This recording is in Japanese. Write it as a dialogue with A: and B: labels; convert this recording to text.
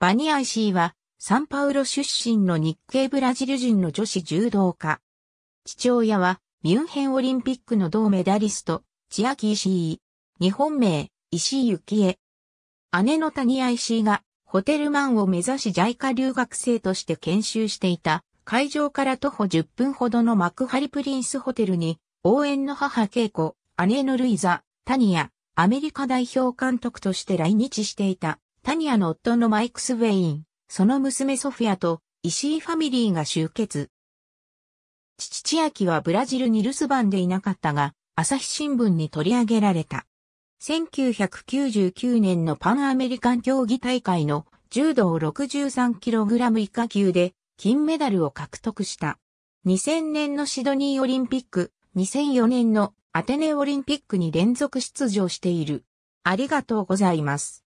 A: バニアイシーは、サンパウロ出身の日系ブラジル人の女子柔道家。父親は、ミュンヘンオリンピックの銅メダリスト、チアキー・シー。日本名、石井幸恵。姉の谷イシーが、ホテルマンを目指しジャイカ留学生として研修していた、会場から徒歩10分ほどの幕張プリンスホテルに、応援の母恵子、姉のルイザ、タニア、アメリカ代表監督として来日していた。タニアの夫のマイクス・ウェイン、その娘ソフィアと、石井ファミリーが集結。父千秋はブラジルに留守番でいなかったが、朝日新聞に取り上げられた。1999年のパンアメリカン競技大会の柔道 63kg 以下級で金メダルを獲得した。2000年のシドニーオリンピック、2004年のアテネオリンピックに連続出場している。ありがとうございます。